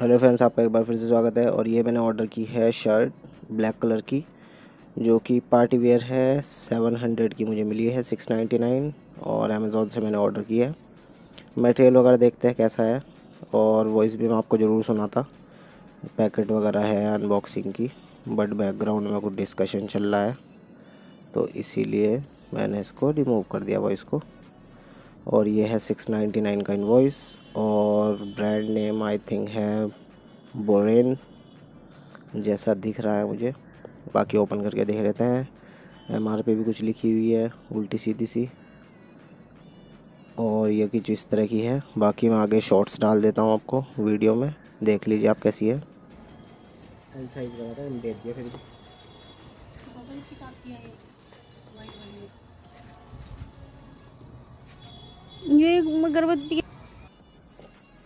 hello friends आपका एक बार फिर से स्वागत है और ये मैंने ऑर्डर की है शर्ट ब्लैक कलर की जो कि पार्टी वेयर है सेवन हंड्रेड की मुझे मिली है सिक्स नाइन्टी नाइन और अमेज़ोन से मैंने ऑर्डर की है मटेरियल वगैरह देखते हैं कैसा है और वॉइस भी मैं आपको ज़रूर सुना था पैकेट वगैरह है अनबॉक्सिंग की बट बैकग्राउंड में कुछ डिस्कशन चल रहा है तो इसीलिए मैंने इसको रिमूव कर दिया वॉइस को और ये है सिक्स नाइन्टी नाइन का इनवॉइस और ब्रांड नेम आई थिंक है बोरेन जैसा दिख रहा है मुझे बाकी ओपन करके देख लेते हैं एम आर भी कुछ लिखी हुई है उल्टी सीधी सी और ये कि इस तरह की है बाकी मैं आगे शॉर्ट्स डाल देता हूँ आपको वीडियो में देख लीजिए आप कैसी है साइज फिर ये गर्भवती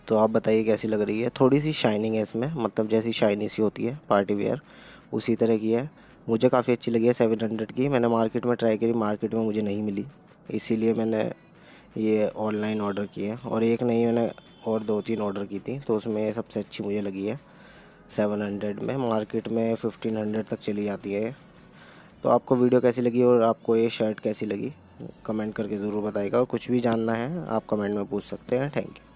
तो आप बताइए कैसी लग रही है थोड़ी सी शाइनिंग है इसमें मतलब जैसी शाइनिंग सी होती है पार्टी वेयर उसी तरह की है मुझे काफ़ी अच्छी लगी है सेवन हंड्रेड की मैंने मार्केट में ट्राई करी मार्केट में मुझे नहीं मिली इसीलिए मैंने ये ऑनलाइन ऑर्डर की है और एक नहीं मैंने और दो तीन ऑर्डर की थी तो उसमें सबसे अच्छी मुझे लगी है सेवन हंड्रेड में मार्केट में फिफ्टीन हंड्रेड तक चली जाती है तो आपको वीडियो कैसी लगी और आपको ये शर्ट कैसी लगी कमेंट करके ज़रूर बताएगा और कुछ भी जानना है आप कमेंट में पूछ सकते हैं थैंक यू